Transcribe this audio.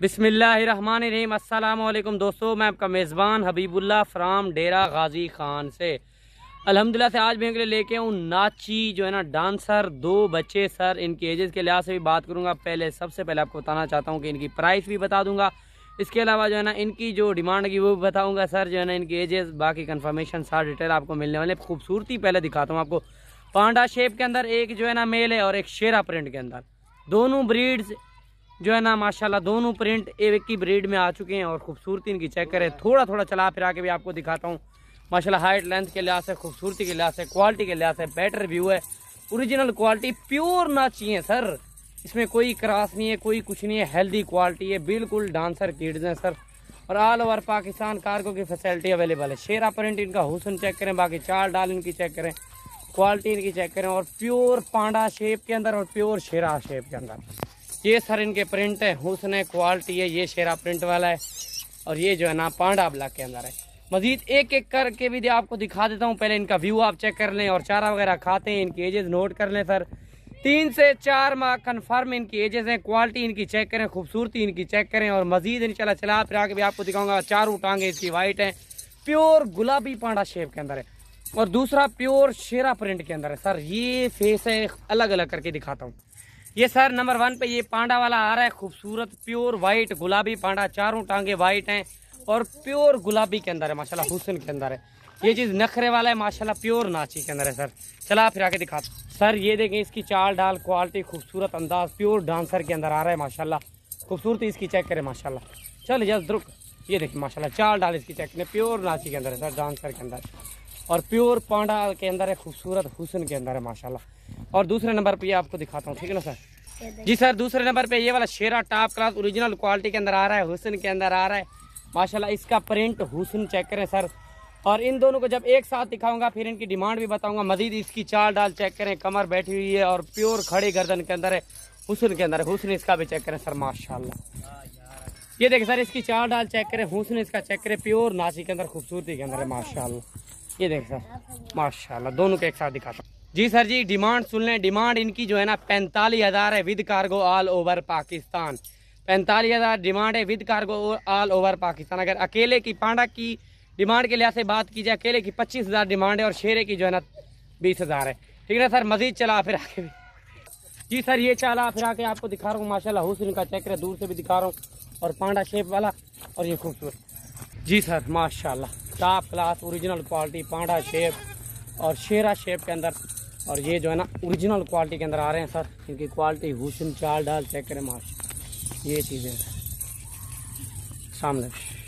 बिसमीम अल्लाम दोस्तों मैं आपका मेज़बान हबीबुल्ला फ़राम डेरा गाजी ख़ान से अल्हम्दुलिल्लाह से आज मैं इनके लिए लेके आऊँ नाची जो है ना डांसर दो बच्चे सर इनके एजेस के लिहाज से भी बात करूँगा पहले सबसे पहले आपको बताना चाहता हूँ कि इनकी प्राइस भी बता दूँगा इसके अलावा जो है ना इनकी जो डिमांड की वो भी बताऊँगा सर जो है ना इनकी एजेस बाकी कन्फर्मेशन सारा डिटेल आपको मिलने वाले खूबसूरती पहले दिखाता हूँ आपको पांडा शेप के अंदर एक जो है ना मेल है और एक शेरा प्रिंट के अंदर दोनों ब्रीड्स जो है ना माशाल्लाह दोनों प्रिंट एक ही ब्रीड में आ चुके हैं और खूबसूरती इनकी चेक करें थोड़ा थोड़ा चला फिरा के भी आपको दिखाता हूँ माशाल्लाह हाइट लेंथ के लिहाज से खूबसूरती के लिहाज से क्वालिटी के लिहाज से बेटर व्यू है ओरिजिनल क्वालिटी प्योर ना चाहिए सर इसमें कोई क्रास नहीं है कोई कुछ नहीं है हेल्दी क्वालिटी है बिल्कुल डांसर किड्स हैं सर और ऑल ओवर पाकिस्तान कार्गो की फैसिलिटी अवेलेबल है शेरा प्रिंट इनका हुसन चेक करें बाकी चार डाल इनकी चेक करें क्वालिटी इनकी चेक करें और प्योर पांडा शेप के अंदर और प्योर शेरा शेप के अंदर ये सर इनके प्रिंट है हुसन है क्वालिटी है ये शेरा प्रिंट वाला है और ये जो है ना पांडा ब्लॉक के अंदर है मजीद एक एक करके भी आपको दिखा देता हूँ पहले इनका व्यू आप चेक कर लें और चारा वगैरह खाते हैं इनकी एजेस नोट कर लें सर तीन से चार माह कन्फर्म इनकी एजेस हैं क्वालिटी इनकी चेक करें खूबसूरती इनकी चेक करें और मजीद इन चला फिर आगे भी आपको दिखाऊंगा चारों टांगे इसकी वाइट हैं प्योर गुलाबी पांडा शेप के अंदर है और दूसरा प्योर शेरा प्रिंट के अंदर है सर ये फेस है अलग अलग करके दिखाता हूँ ये सर नंबर वन पे ये पांडा वाला आ रहा है खूबसूरत प्योर वाइट गुलाबी पांडा चारों टांगे वाइट हैं और प्योर गुलाबी के अंदर है माशाल्लाह हुसन के अंदर है ये चीज़ नखरे वाला है माशाल्लाह प्योर नाची के अंदर है सर चला फिर आके दिखा सर ये देखें इसकी चाल डाल क्वालिटी खूबसूरत अंदाज प्योर डांसर के अंदर आ रहा है माशाला खूबसूरती इसकी चेक करें माशाला चल जस रुक ये देखिए माशाला चाल डाल इसकी चेक करें प्योर नाची के अंदर है सर डांसर के अंदर और प्योर पांडा के अंदर है खूबसूरत हुसन के अंदर है माशाल्लाह और दूसरे नंबर पे ये आपको दिखाता हूँ ठीक है ना सर जी सर दूसरे नंबर पे ये वाला Shera top class original quality के अंदर आ रहा है हुसन के अंदर आ रहा है माशाला इसका प्रिंट हुसन चेक करें सर और इन दोनों को जब एक साथ दिखाऊंगा फिर इनकी डिमांड भी बताऊंगा मजीद इसकी चाल डाल चेक करें कमर बैठी हुई है और प्योर खड़े गर्दन के अंदर है हुसन के अंदर है हुसन इसका भी चेक करें सर माशा ये देखें सर इसकी चाल डाल चेक करें हुसन इसका चेक करें प्योर नासी के अंदर खूबसूरती के अंदर है माशाल्लाह ये देख सर माशाल्लाह दोनों को एक साथ दिखाता हूँ जी सर जी डिमांड सुन लें डिमांड इनकी जो है ना पैंतालीस हज़ार है with cargo all over Pakistan पैंतालीस हज़ार डिमांड है with cargo all over Pakistan अगर अकेले की पांडा की डिमांड के लिहाज से बात की जाए अकेले की पच्चीस हज़ार डिमांड है और शेरे की जो है ना बीस हज़ार है ठीक है सर मजीद चला फिर आके भी जी सर ये चला फिर आके आपको दिखा रहा हूँ माशाला हुसन का चेक है दूर से भी दिखा रहा हूँ और पांडा शेप वाला और ये खूबसूरत जी सर माशाला top class original quality panda shape और शेरा शेप के अंदर और ये जो है ना ओरिजिनल क्वालिटी के अंदर आ रहे हैं सर इनकी क्वालिटी हुसन चाल डाल चेक करें माश ये चीज़ें सामने